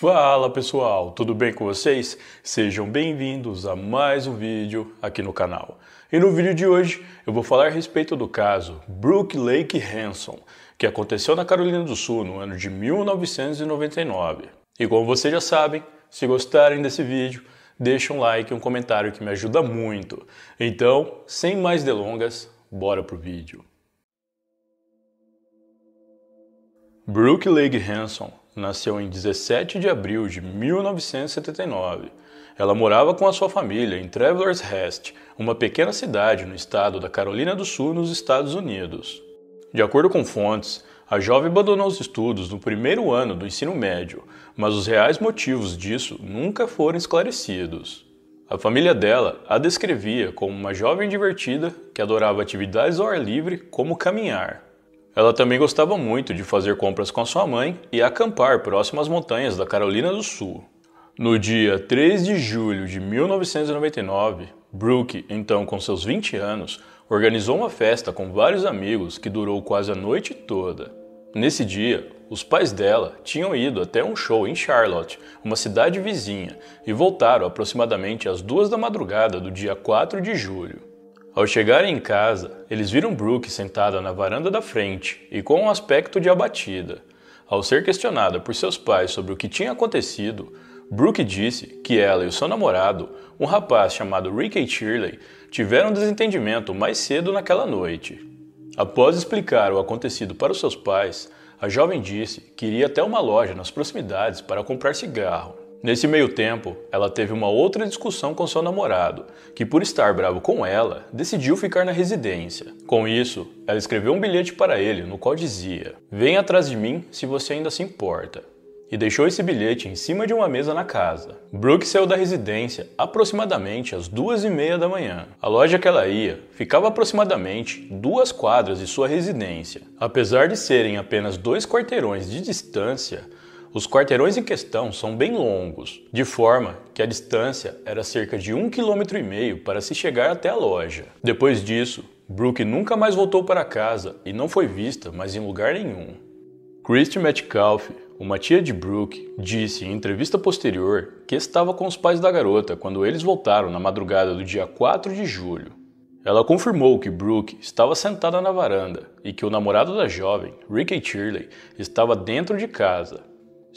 Fala pessoal, tudo bem com vocês? Sejam bem-vindos a mais um vídeo aqui no canal. E no vídeo de hoje eu vou falar a respeito do caso Brooke Lake Hanson, que aconteceu na Carolina do Sul no ano de 1999. E como vocês já sabem, se gostarem desse vídeo, deixa um like e um comentário que me ajuda muito. Então, sem mais delongas, bora pro vídeo. Brooke Lake Hanson nasceu em 17 de abril de 1979. Ela morava com a sua família em Travelers Rest, uma pequena cidade no estado da Carolina do Sul, nos Estados Unidos. De acordo com fontes, a jovem abandonou os estudos no primeiro ano do ensino médio, mas os reais motivos disso nunca foram esclarecidos. A família dela a descrevia como uma jovem divertida que adorava atividades ao ar livre, como caminhar. Ela também gostava muito de fazer compras com a sua mãe e acampar próximo às montanhas da Carolina do Sul. No dia 3 de julho de 1999, Brooke, então com seus 20 anos, organizou uma festa com vários amigos que durou quase a noite toda. Nesse dia, os pais dela tinham ido até um show em Charlotte, uma cidade vizinha, e voltaram aproximadamente às duas da madrugada do dia 4 de julho. Ao chegarem em casa, eles viram Brooke sentada na varanda da frente e com um aspecto de abatida. Ao ser questionada por seus pais sobre o que tinha acontecido, Brooke disse que ela e o seu namorado, um rapaz chamado Ricky Shirley, tiveram um desentendimento mais cedo naquela noite. Após explicar o acontecido para os seus pais, a jovem disse que iria até uma loja nas proximidades para comprar cigarro Nesse meio tempo, ela teve uma outra discussão com seu namorado, que por estar bravo com ela, decidiu ficar na residência. Com isso, ela escreveu um bilhete para ele no qual dizia: "Vem atrás de mim se você ainda se importa". E deixou esse bilhete em cima de uma mesa na casa. Brooke saiu da residência aproximadamente às duas e meia da manhã. A loja que ela ia ficava aproximadamente duas quadras de sua residência. Apesar de serem apenas dois quarteirões de distância, os quarteirões em questão são bem longos, de forma que a distância era cerca de um quilômetro e meio para se chegar até a loja. Depois disso, Brooke nunca mais voltou para casa e não foi vista mais em lugar nenhum. Christy Metcalf, uma tia de Brooke, disse em entrevista posterior que estava com os pais da garota quando eles voltaram na madrugada do dia 4 de julho. Ela confirmou que Brooke estava sentada na varanda e que o namorado da jovem, Ricky Shirley, estava dentro de casa.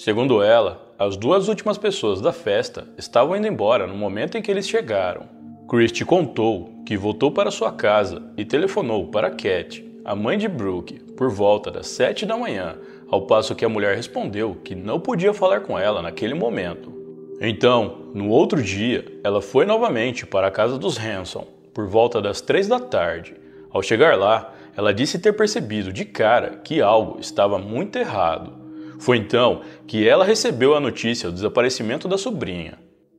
Segundo ela, as duas últimas pessoas da festa estavam indo embora no momento em que eles chegaram. Christie contou que voltou para sua casa e telefonou para Cat, a mãe de Brooke, por volta das 7 da manhã, ao passo que a mulher respondeu que não podia falar com ela naquele momento. Então, no outro dia, ela foi novamente para a casa dos Hanson, por volta das 3 da tarde. Ao chegar lá, ela disse ter percebido de cara que algo estava muito errado. Foi então que ela recebeu a notícia do desaparecimento da sobrinha.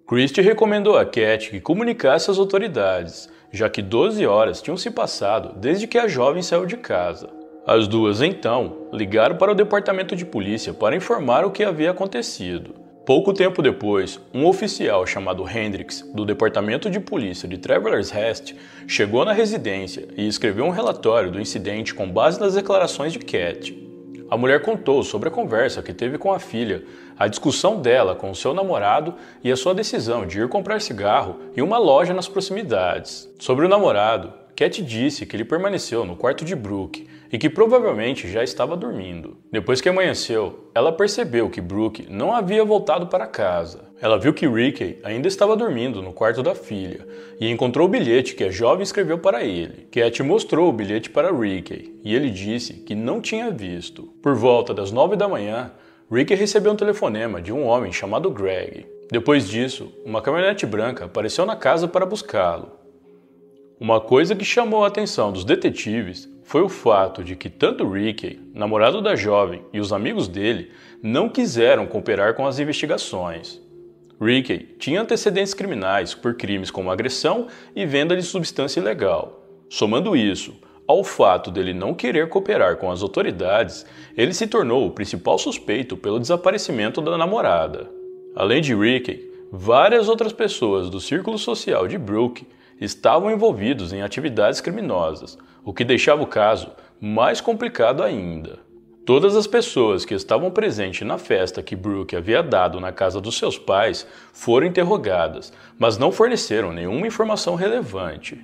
Christie recomendou a Cat que comunicasse às autoridades, já que 12 horas tinham se passado desde que a jovem saiu de casa. As duas então ligaram para o departamento de polícia para informar o que havia acontecido. Pouco tempo depois, um oficial chamado Hendricks, do departamento de polícia de Travelers Rest, chegou na residência e escreveu um relatório do incidente com base nas declarações de Cat a mulher contou sobre a conversa que teve com a filha, a discussão dela com seu namorado e a sua decisão de ir comprar cigarro em uma loja nas proximidades. Sobre o namorado, Cat disse que ele permaneceu no quarto de Brooke e que provavelmente já estava dormindo. Depois que amanheceu, ela percebeu que Brooke não havia voltado para casa. Ela viu que Ricky ainda estava dormindo no quarto da filha e encontrou o bilhete que a jovem escreveu para ele. Cat mostrou o bilhete para Ricky e ele disse que não tinha visto. Por volta das nove da manhã, Ricky recebeu um telefonema de um homem chamado Greg. Depois disso, uma caminhonete branca apareceu na casa para buscá-lo. Uma coisa que chamou a atenção dos detetives foi o fato de que tanto Ricky, namorado da jovem, e os amigos dele não quiseram cooperar com as investigações. Ricky tinha antecedentes criminais por crimes como agressão e venda de substância ilegal. Somando isso ao fato dele não querer cooperar com as autoridades, ele se tornou o principal suspeito pelo desaparecimento da namorada. Além de Ricky, várias outras pessoas do círculo social de Brooke estavam envolvidos em atividades criminosas, o que deixava o caso mais complicado ainda. Todas as pessoas que estavam presentes na festa que Brooke havia dado na casa dos seus pais foram interrogadas, mas não forneceram nenhuma informação relevante.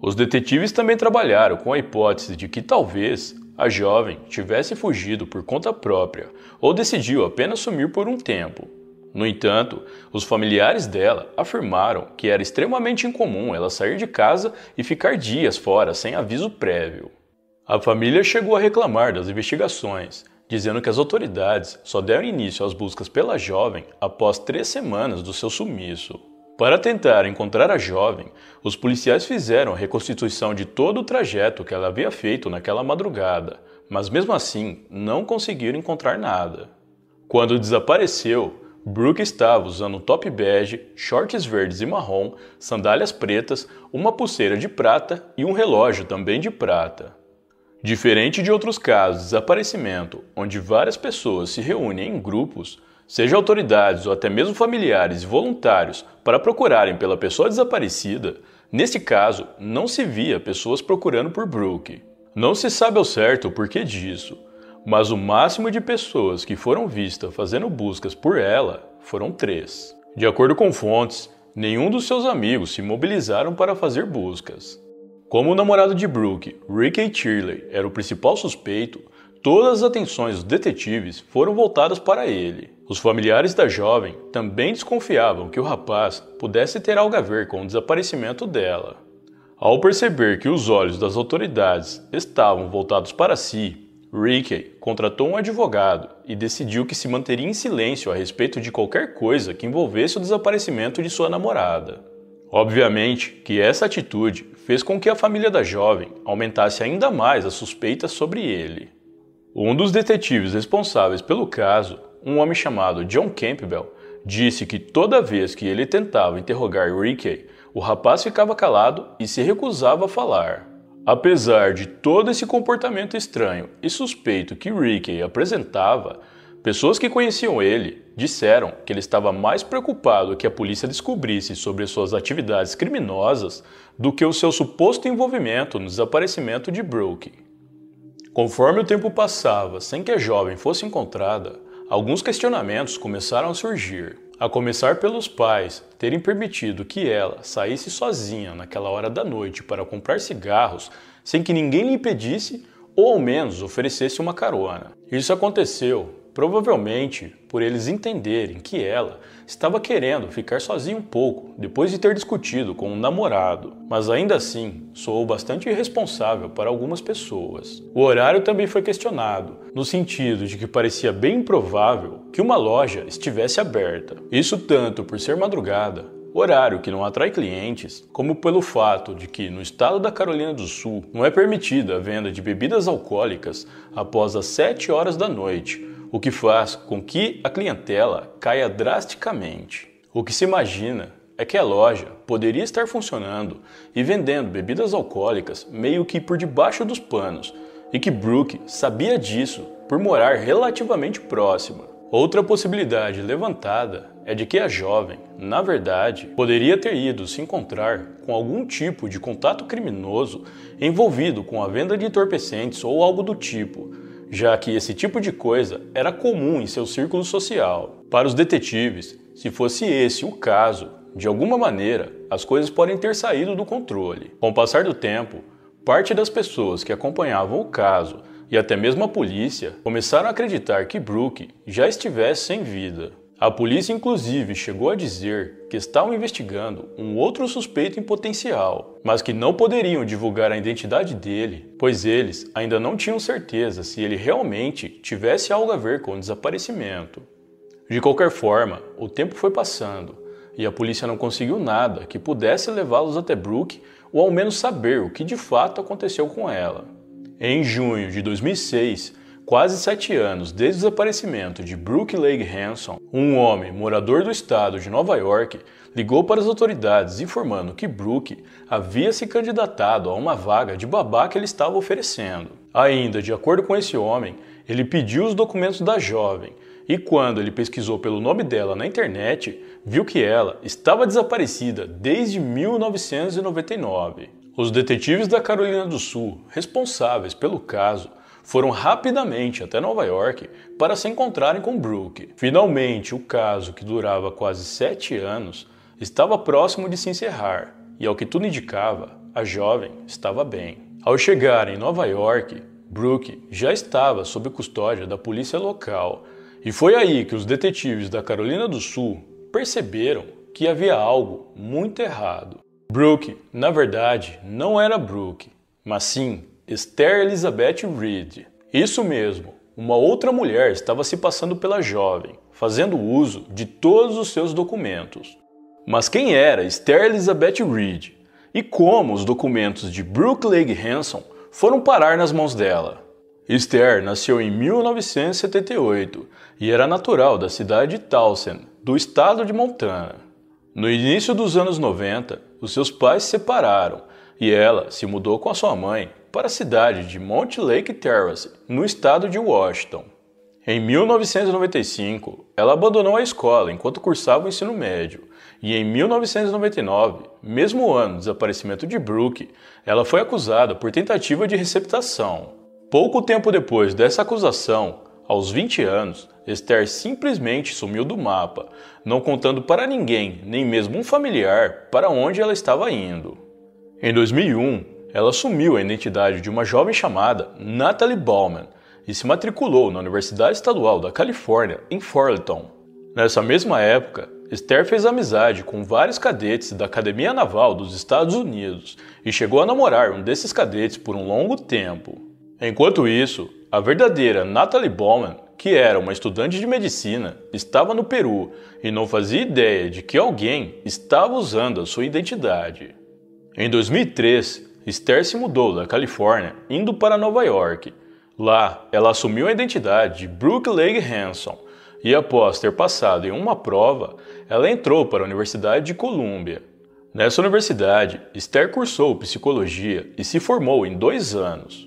Os detetives também trabalharam com a hipótese de que talvez a jovem tivesse fugido por conta própria ou decidiu apenas sumir por um tempo, no entanto, os familiares dela afirmaram que era extremamente incomum ela sair de casa e ficar dias fora sem aviso prévio. A família chegou a reclamar das investigações, dizendo que as autoridades só deram início às buscas pela jovem após três semanas do seu sumiço. Para tentar encontrar a jovem, os policiais fizeram a reconstituição de todo o trajeto que ela havia feito naquela madrugada, mas mesmo assim não conseguiram encontrar nada. Quando desapareceu, Brooke estava usando um top bege, shorts verdes e marrom, sandálias pretas, uma pulseira de prata e um relógio também de prata. Diferente de outros casos de desaparecimento, onde várias pessoas se reúnem em grupos, seja autoridades ou até mesmo familiares e voluntários para procurarem pela pessoa desaparecida, nesse caso não se via pessoas procurando por Brooke. Não se sabe ao certo o porquê disso, mas o máximo de pessoas que foram vistas fazendo buscas por ela foram três. De acordo com fontes, nenhum dos seus amigos se mobilizaram para fazer buscas. Como o namorado de Brooke, Ricky Shirley, era o principal suspeito, todas as atenções dos detetives foram voltadas para ele. Os familiares da jovem também desconfiavam que o rapaz pudesse ter algo a ver com o desaparecimento dela. Ao perceber que os olhos das autoridades estavam voltados para si, Rickey contratou um advogado e decidiu que se manteria em silêncio a respeito de qualquer coisa que envolvesse o desaparecimento de sua namorada. Obviamente que essa atitude fez com que a família da jovem aumentasse ainda mais a suspeita sobre ele. Um dos detetives responsáveis pelo caso, um homem chamado John Campbell, disse que toda vez que ele tentava interrogar Ricky, o rapaz ficava calado e se recusava a falar. Apesar de todo esse comportamento estranho e suspeito que Rickey apresentava, pessoas que conheciam ele disseram que ele estava mais preocupado que a polícia descobrisse sobre suas atividades criminosas do que o seu suposto envolvimento no desaparecimento de Brooke. Conforme o tempo passava sem que a jovem fosse encontrada, alguns questionamentos começaram a surgir. A começar pelos pais terem permitido que ela saísse sozinha naquela hora da noite para comprar cigarros sem que ninguém lhe impedisse ou ao menos oferecesse uma carona. Isso aconteceu provavelmente por eles entenderem que ela estava querendo ficar sozinha um pouco depois de ter discutido com um namorado, mas ainda assim soou bastante irresponsável para algumas pessoas. O horário também foi questionado, no sentido de que parecia bem improvável que uma loja estivesse aberta. Isso tanto por ser madrugada horário que não atrai clientes, como pelo fato de que no estado da Carolina do Sul não é permitida a venda de bebidas alcoólicas após as 7 horas da noite, o que faz com que a clientela caia drasticamente. O que se imagina é que a loja poderia estar funcionando e vendendo bebidas alcoólicas meio que por debaixo dos panos, e que Brooke sabia disso por morar relativamente próxima. Outra possibilidade levantada é de que a jovem, na verdade, poderia ter ido se encontrar com algum tipo de contato criminoso envolvido com a venda de entorpecentes ou algo do tipo já que esse tipo de coisa era comum em seu círculo social. Para os detetives, se fosse esse o caso, de alguma maneira as coisas podem ter saído do controle. Com o passar do tempo, parte das pessoas que acompanhavam o caso e até mesmo a polícia começaram a acreditar que Brooke já estivesse sem vida. A polícia, inclusive, chegou a dizer que estavam investigando um outro suspeito em potencial, mas que não poderiam divulgar a identidade dele, pois eles ainda não tinham certeza se ele realmente tivesse algo a ver com o desaparecimento. De qualquer forma, o tempo foi passando e a polícia não conseguiu nada que pudesse levá-los até Brooke ou ao menos saber o que de fato aconteceu com ela. Em junho de 2006, quase sete anos desde o desaparecimento de Brooke Lake Hanson, um homem morador do estado de Nova York ligou para as autoridades informando que Brooke havia se candidatado a uma vaga de babá que ele estava oferecendo. Ainda de acordo com esse homem, ele pediu os documentos da jovem e, quando ele pesquisou pelo nome dela na internet, viu que ela estava desaparecida desde 1999. Os detetives da Carolina do Sul, responsáveis pelo caso, foram rapidamente até Nova York para se encontrarem com Brooke. Finalmente, o caso, que durava quase sete anos, estava próximo de se encerrar, e ao que tudo indicava, a jovem estava bem. Ao chegar em Nova York, Brooke já estava sob custódia da polícia local, e foi aí que os detetives da Carolina do Sul perceberam que havia algo muito errado. Brooke, na verdade, não era Brooke, mas sim Esther Elizabeth Reed. Isso mesmo, uma outra mulher estava se passando pela jovem, fazendo uso de todos os seus documentos. Mas quem era Esther Elizabeth Reed e como os documentos de Brooke Hanson foram parar nas mãos dela? Esther nasceu em 1978 e era natural da cidade de Towson, do estado de Montana. No início dos anos 90, os seus pais se separaram e ela se mudou com a sua mãe para a cidade de Mount Lake Terrace, no estado de Washington. Em 1995, ela abandonou a escola enquanto cursava o ensino médio, e em 1999, mesmo ano do desaparecimento de Brooke, ela foi acusada por tentativa de receptação. Pouco tempo depois dessa acusação, aos 20 anos, Esther simplesmente sumiu do mapa, não contando para ninguém, nem mesmo um familiar, para onde ela estava indo. Em 2001, ela assumiu a identidade de uma jovem chamada Natalie Bauman e se matriculou na Universidade Estadual da Califórnia, em Fullerton. Nessa mesma época, Esther fez amizade com vários cadetes da Academia Naval dos Estados Unidos e chegou a namorar um desses cadetes por um longo tempo. Enquanto isso, a verdadeira Natalie Bowman, que era uma estudante de medicina, estava no Peru e não fazia ideia de que alguém estava usando a sua identidade. Em 2003, Esther se mudou da Califórnia, indo para Nova York. Lá, ela assumiu a identidade de Brooke Lake Hanson e, após ter passado em uma prova, ela entrou para a Universidade de Columbia. Nessa universidade, Esther cursou psicologia e se formou em dois anos.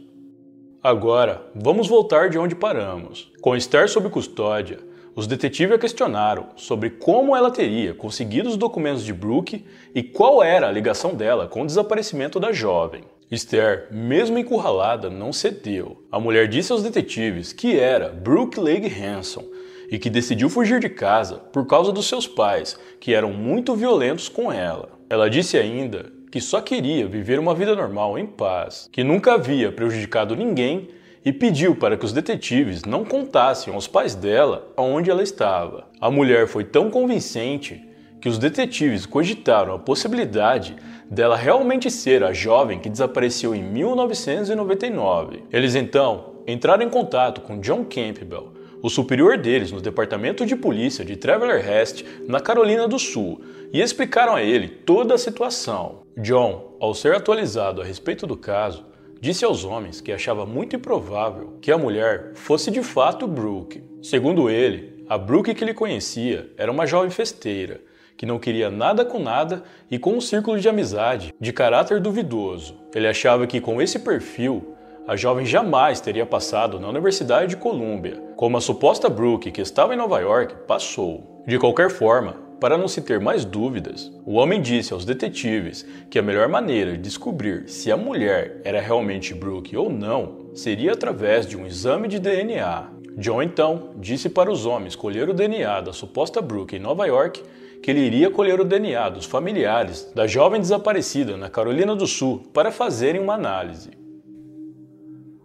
Agora, vamos voltar de onde paramos. Com Esther sob custódia, os detetives a questionaram sobre como ela teria conseguido os documentos de Brooke e qual era a ligação dela com o desaparecimento da jovem. Esther, mesmo encurralada, não cedeu. A mulher disse aos detetives que era Brooke Lake Hanson e que decidiu fugir de casa por causa dos seus pais, que eram muito violentos com ela. Ela disse ainda que só queria viver uma vida normal em paz, que nunca havia prejudicado ninguém e pediu para que os detetives não contassem aos pais dela aonde ela estava. A mulher foi tão convincente que os detetives cogitaram a possibilidade dela realmente ser a jovem que desapareceu em 1999. Eles então entraram em contato com John Campbell, o superior deles no departamento de polícia de Traveler Rest, na Carolina do Sul, e explicaram a ele toda a situação. John, ao ser atualizado a respeito do caso, disse aos homens que achava muito improvável que a mulher fosse de fato Brooke. Segundo ele, a Brooke que ele conhecia era uma jovem festeira, que não queria nada com nada e com um círculo de amizade de caráter duvidoso. Ele achava que com esse perfil, a jovem jamais teria passado na Universidade de Colômbia, como a suposta Brooke que estava em Nova York passou. De qualquer forma, para não se ter mais dúvidas, o homem disse aos detetives que a melhor maneira de descobrir se a mulher era realmente Brooke ou não seria através de um exame de DNA. John então disse para os homens colher o DNA da suposta Brooke em Nova York que ele iria colher o DNA dos familiares da jovem desaparecida na Carolina do Sul para fazerem uma análise.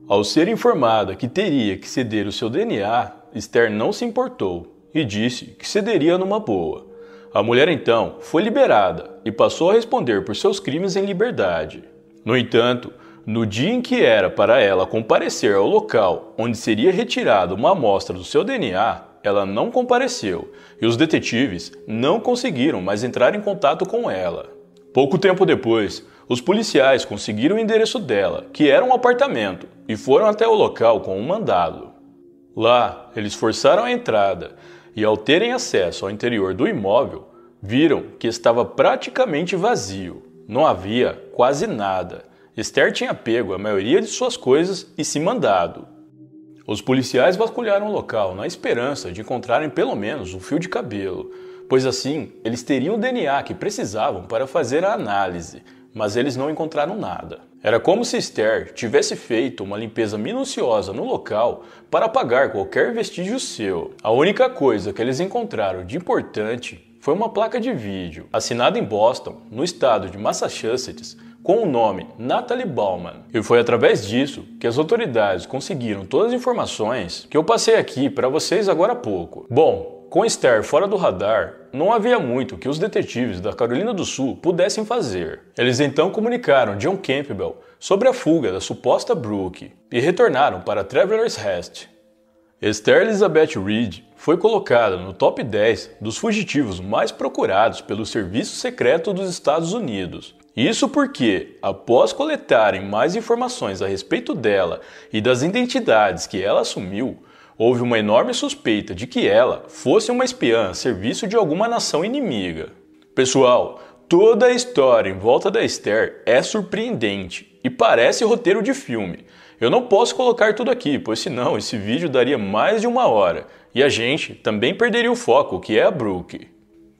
Ao ser informada que teria que ceder o seu DNA, Esther não se importou e disse que cederia numa boa. A mulher então foi liberada e passou a responder por seus crimes em liberdade. No entanto, no dia em que era para ela comparecer ao local onde seria retirada uma amostra do seu DNA, ela não compareceu e os detetives não conseguiram mais entrar em contato com ela. Pouco tempo depois, os policiais conseguiram o endereço dela, que era um apartamento, e foram até o local com um mandado. Lá, eles forçaram a entrada, e, ao terem acesso ao interior do imóvel, viram que estava praticamente vazio. Não havia quase nada. Esther tinha pego a maioria de suas coisas e se mandado. Os policiais vasculharam o local na esperança de encontrarem pelo menos um fio de cabelo, pois assim eles teriam o DNA que precisavam para fazer a análise mas eles não encontraram nada. Era como se Esther tivesse feito uma limpeza minuciosa no local para apagar qualquer vestígio seu. A única coisa que eles encontraram de importante foi uma placa de vídeo assinada em Boston, no estado de Massachusetts, com o nome Natalie Bauman. E foi através disso que as autoridades conseguiram todas as informações que eu passei aqui para vocês agora há pouco. Bom, com Esther fora do radar, não havia muito que os detetives da Carolina do Sul pudessem fazer. Eles então comunicaram John Campbell sobre a fuga da suposta Brooke e retornaram para Traveler's Rest. Esther Elizabeth Reed foi colocada no top 10 dos fugitivos mais procurados pelo Serviço Secreto dos Estados Unidos. Isso porque, após coletarem mais informações a respeito dela e das identidades que ela assumiu, houve uma enorme suspeita de que ela fosse uma espiã a serviço de alguma nação inimiga. Pessoal, toda a história em volta da Esther é surpreendente e parece roteiro de filme. Eu não posso colocar tudo aqui, pois senão esse vídeo daria mais de uma hora e a gente também perderia o foco, que é a Brooke.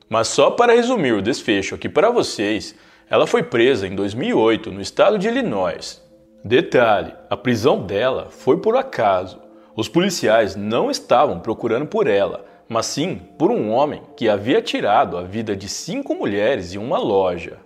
Mas só para resumir o desfecho aqui para vocês, ela foi presa em 2008 no estado de Illinois. Detalhe: a prisão dela foi por acaso. Os policiais não estavam procurando por ela, mas sim por um homem que havia tirado a vida de cinco mulheres em uma loja.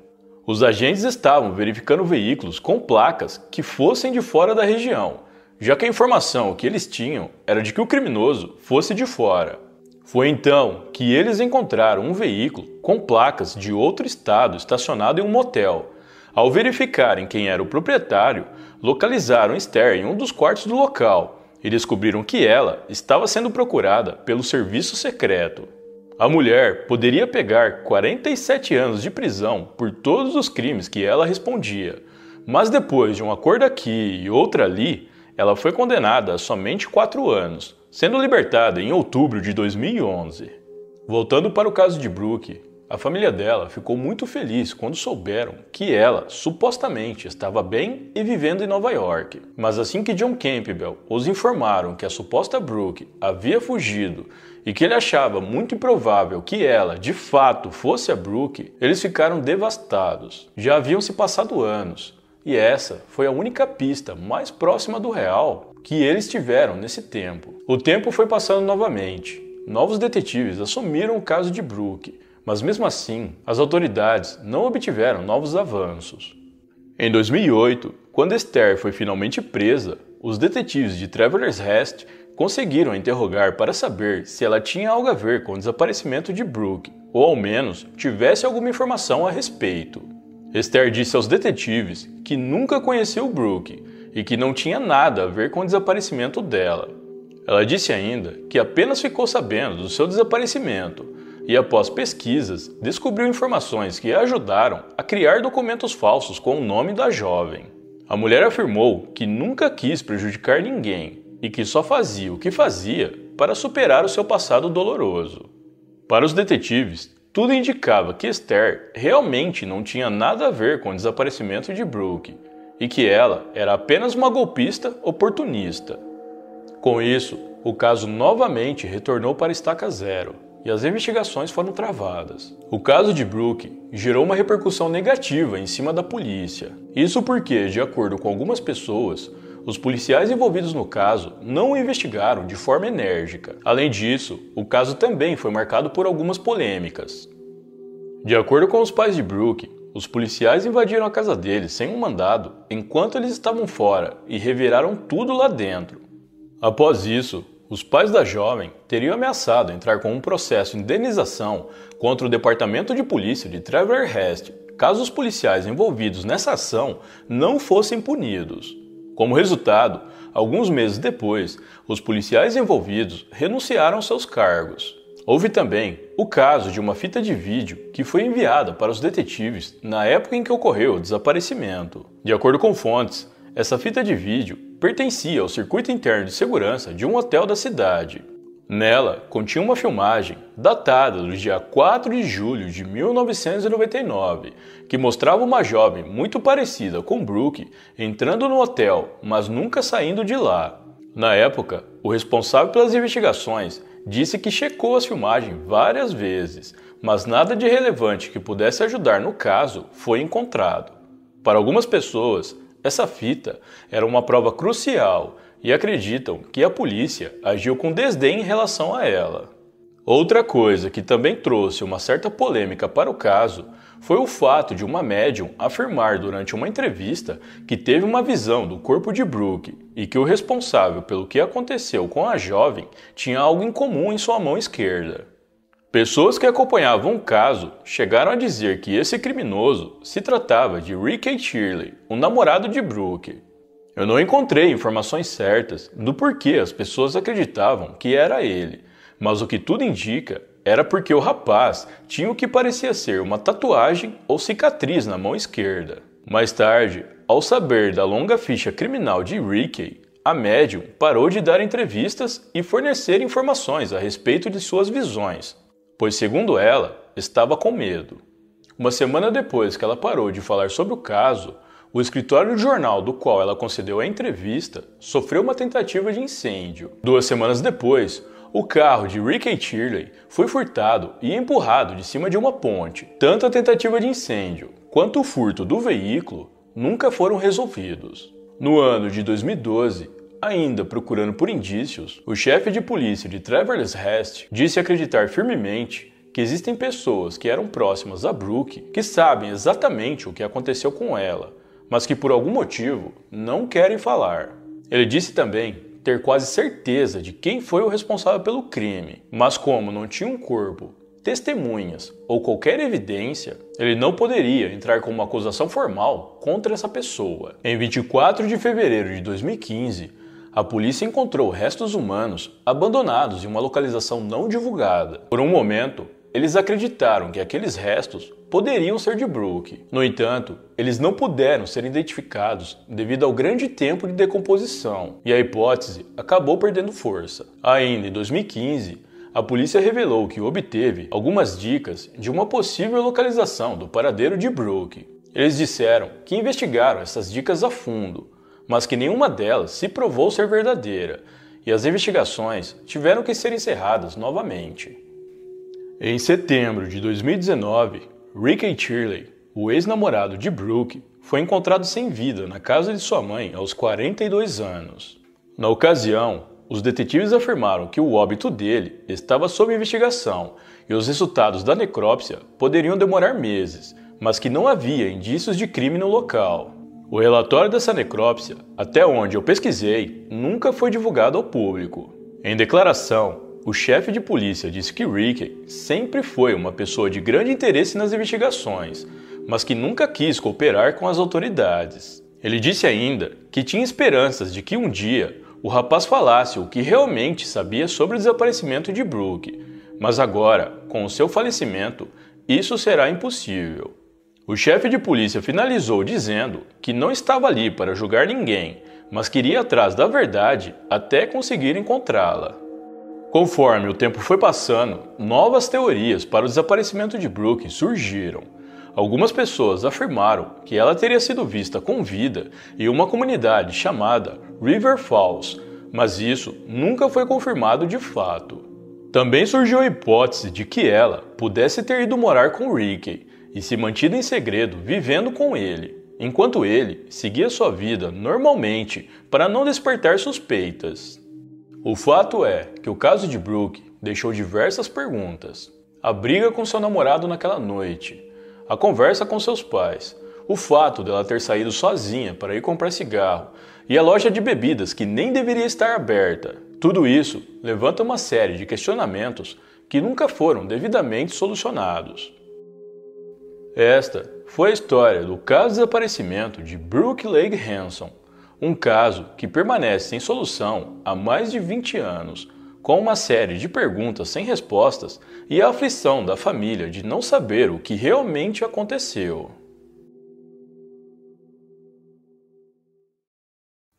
Os agentes estavam verificando veículos com placas que fossem de fora da região, já que a informação que eles tinham era de que o criminoso fosse de fora. Foi então que eles encontraram um veículo com placas de outro estado estacionado em um motel. Ao verificarem quem era o proprietário, localizaram Esther em um dos quartos do local e descobriram que ela estava sendo procurada pelo serviço secreto. A mulher poderia pegar 47 anos de prisão por todos os crimes que ela respondia, mas depois de um acordo aqui e outro ali, ela foi condenada a somente 4 anos, sendo libertada em outubro de 2011. Voltando para o caso de Brooke, a família dela ficou muito feliz quando souberam que ela supostamente estava bem e vivendo em Nova York. Mas assim que John Campbell os informaram que a suposta Brooke havia fugido e que ele achava muito improvável que ela de fato fosse a Brooke, eles ficaram devastados. Já haviam se passado anos e essa foi a única pista mais próxima do real que eles tiveram nesse tempo. O tempo foi passando novamente. Novos detetives assumiram o caso de Brooke mas mesmo assim, as autoridades não obtiveram novos avanços. Em 2008, quando Esther foi finalmente presa, os detetives de Traveler's Rest conseguiram interrogar para saber se ela tinha algo a ver com o desaparecimento de Brooke, ou ao menos tivesse alguma informação a respeito. Esther disse aos detetives que nunca conheceu Brooke e que não tinha nada a ver com o desaparecimento dela. Ela disse ainda que apenas ficou sabendo do seu desaparecimento e, após pesquisas, descobriu informações que a ajudaram a criar documentos falsos com o nome da jovem. A mulher afirmou que nunca quis prejudicar ninguém e que só fazia o que fazia para superar o seu passado doloroso. Para os detetives, tudo indicava que Esther realmente não tinha nada a ver com o desaparecimento de Brooke e que ela era apenas uma golpista oportunista. Com isso, o caso novamente retornou para estaca zero e as investigações foram travadas. O caso de Brooke gerou uma repercussão negativa em cima da polícia. Isso porque, de acordo com algumas pessoas, os policiais envolvidos no caso não o investigaram de forma enérgica. Além disso, o caso também foi marcado por algumas polêmicas. De acordo com os pais de Brooke, os policiais invadiram a casa dele sem um mandado enquanto eles estavam fora e reviraram tudo lá dentro. Após isso, os pais da jovem teriam ameaçado entrar com um processo de indenização contra o Departamento de Polícia de Traverhest caso os policiais envolvidos nessa ação não fossem punidos. Como resultado, alguns meses depois, os policiais envolvidos renunciaram seus cargos. Houve também o caso de uma fita de vídeo que foi enviada para os detetives na época em que ocorreu o desaparecimento. De acordo com fontes, essa fita de vídeo pertencia ao circuito interno de segurança de um hotel da cidade. Nela continha uma filmagem datada do dia 4 de julho de 1999, que mostrava uma jovem muito parecida com Brooke entrando no hotel, mas nunca saindo de lá. Na época, o responsável pelas investigações disse que checou as filmagens várias vezes, mas nada de relevante que pudesse ajudar no caso foi encontrado. Para algumas pessoas, essa fita era uma prova crucial e acreditam que a polícia agiu com desdém em relação a ela. Outra coisa que também trouxe uma certa polêmica para o caso foi o fato de uma médium afirmar durante uma entrevista que teve uma visão do corpo de Brooke e que o responsável pelo que aconteceu com a jovem tinha algo em comum em sua mão esquerda. Pessoas que acompanhavam o caso chegaram a dizer que esse criminoso se tratava de Ricky Shirley, o um namorado de Brooke. Eu não encontrei informações certas do porquê as pessoas acreditavam que era ele, mas o que tudo indica era porque o rapaz tinha o que parecia ser uma tatuagem ou cicatriz na mão esquerda. Mais tarde, ao saber da longa ficha criminal de Ricky, a médium parou de dar entrevistas e fornecer informações a respeito de suas visões, pois, segundo ela, estava com medo. Uma semana depois que ela parou de falar sobre o caso, o escritório do jornal do qual ela concedeu a entrevista sofreu uma tentativa de incêndio. Duas semanas depois, o carro de Ricky Shirley foi furtado e empurrado de cima de uma ponte. Tanto a tentativa de incêndio quanto o furto do veículo nunca foram resolvidos. No ano de 2012, Ainda procurando por indícios, o chefe de polícia de Traverse Hest disse acreditar firmemente que existem pessoas que eram próximas a Brooke que sabem exatamente o que aconteceu com ela, mas que por algum motivo não querem falar. Ele disse também ter quase certeza de quem foi o responsável pelo crime, mas como não tinha um corpo, testemunhas ou qualquer evidência, ele não poderia entrar com uma acusação formal contra essa pessoa. Em 24 de fevereiro de 2015, a polícia encontrou restos humanos abandonados em uma localização não divulgada. Por um momento, eles acreditaram que aqueles restos poderiam ser de Brooke. No entanto, eles não puderam ser identificados devido ao grande tempo de decomposição, e a hipótese acabou perdendo força. Ainda em 2015, a polícia revelou que obteve algumas dicas de uma possível localização do paradeiro de Brooke. Eles disseram que investigaram essas dicas a fundo mas que nenhuma delas se provou ser verdadeira e as investigações tiveram que ser encerradas novamente. Em setembro de 2019, Ricky Shirley, o ex-namorado de Brooke, foi encontrado sem vida na casa de sua mãe aos 42 anos. Na ocasião, os detetives afirmaram que o óbito dele estava sob investigação e os resultados da necrópsia poderiam demorar meses, mas que não havia indícios de crime no local. O relatório dessa necrópsia, até onde eu pesquisei, nunca foi divulgado ao público. Em declaração, o chefe de polícia disse que Ricky sempre foi uma pessoa de grande interesse nas investigações, mas que nunca quis cooperar com as autoridades. Ele disse ainda que tinha esperanças de que um dia o rapaz falasse o que realmente sabia sobre o desaparecimento de Brooke, mas agora, com o seu falecimento, isso será impossível. O chefe de polícia finalizou dizendo que não estava ali para julgar ninguém, mas queria atrás da verdade até conseguir encontrá-la. Conforme o tempo foi passando, novas teorias para o desaparecimento de Brooke surgiram. Algumas pessoas afirmaram que ela teria sido vista com vida em uma comunidade chamada River Falls, mas isso nunca foi confirmado de fato. Também surgiu a hipótese de que ela pudesse ter ido morar com Ricky e se mantida em segredo, vivendo com ele, enquanto ele seguia sua vida normalmente para não despertar suspeitas. O fato é que o caso de Brooke deixou diversas perguntas. A briga com seu namorado naquela noite, a conversa com seus pais, o fato dela ter saído sozinha para ir comprar cigarro e a loja de bebidas que nem deveria estar aberta. Tudo isso levanta uma série de questionamentos que nunca foram devidamente solucionados. Esta foi a história do caso de desaparecimento de Brooke Lake Hanson, um caso que permanece sem solução há mais de 20 anos, com uma série de perguntas sem respostas e a aflição da família de não saber o que realmente aconteceu.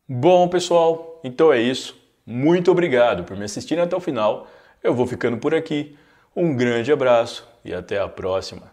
Bom, pessoal, então é isso. Muito obrigado por me assistirem até o final. Eu vou ficando por aqui. Um grande abraço e até a próxima.